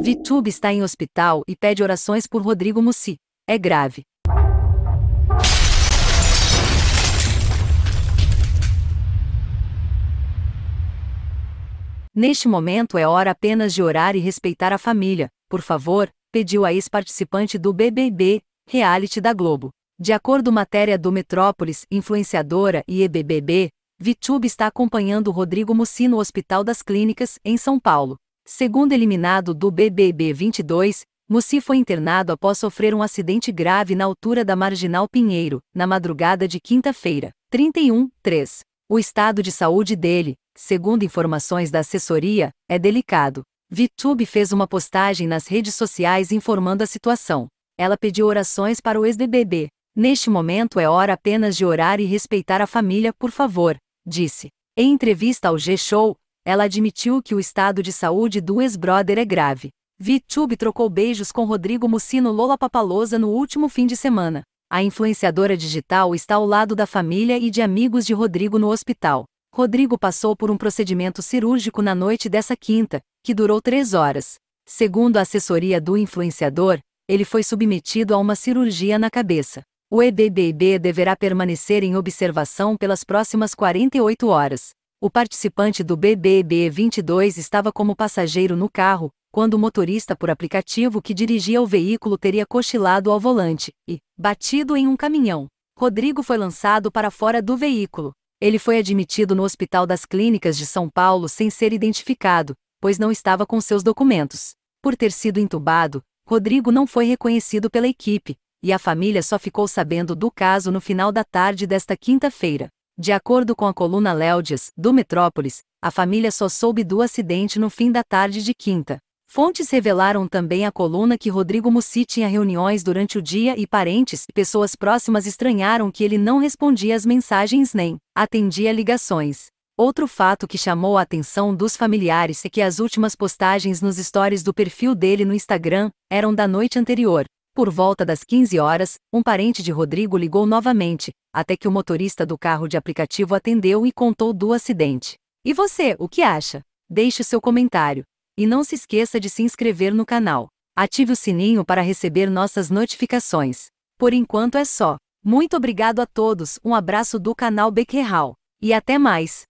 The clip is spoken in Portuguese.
Vitube está em hospital e pede orações por Rodrigo Mussi. É grave. Neste momento é hora apenas de orar e respeitar a família, por favor, pediu a ex-participante do BBB, reality da Globo. De acordo com matéria do Metrópolis, influenciadora e EBBB, Vitube está acompanhando Rodrigo Mussi no Hospital das Clínicas, em São Paulo. Segundo eliminado do BBB 22, Mussi foi internado após sofrer um acidente grave na altura da Marginal Pinheiro, na madrugada de quinta-feira, 31, 3. O estado de saúde dele, segundo informações da assessoria, é delicado. Vitube fez uma postagem nas redes sociais informando a situação. Ela pediu orações para o ex-BBB. Neste momento é hora apenas de orar e respeitar a família, por favor, disse. Em entrevista ao G-Show, ela admitiu que o estado de saúde do ex-brother é grave. VTube trocou beijos com Rodrigo Mucino Lola Papalosa no último fim de semana. A influenciadora digital está ao lado da família e de amigos de Rodrigo no hospital. Rodrigo passou por um procedimento cirúrgico na noite dessa quinta, que durou três horas. Segundo a assessoria do influenciador, ele foi submetido a uma cirurgia na cabeça. O EBBB deverá permanecer em observação pelas próximas 48 horas. O participante do BBB 22 estava como passageiro no carro, quando o motorista por aplicativo que dirigia o veículo teria cochilado ao volante e batido em um caminhão. Rodrigo foi lançado para fora do veículo. Ele foi admitido no Hospital das Clínicas de São Paulo sem ser identificado, pois não estava com seus documentos. Por ter sido entubado, Rodrigo não foi reconhecido pela equipe, e a família só ficou sabendo do caso no final da tarde desta quinta-feira. De acordo com a coluna Léudias, do Metrópolis, a família só soube do acidente no fim da tarde de quinta. Fontes revelaram também à coluna que Rodrigo Mussi tinha reuniões durante o dia e parentes e pessoas próximas estranharam que ele não respondia às mensagens nem atendia ligações. Outro fato que chamou a atenção dos familiares é que as últimas postagens nos stories do perfil dele no Instagram eram da noite anterior. Por volta das 15 horas, um parente de Rodrigo ligou novamente, até que o motorista do carro de aplicativo atendeu e contou do acidente. E você, o que acha? Deixe seu comentário. E não se esqueça de se inscrever no canal. Ative o sininho para receber nossas notificações. Por enquanto é só. Muito obrigado a todos, um abraço do canal Bequerral. E até mais!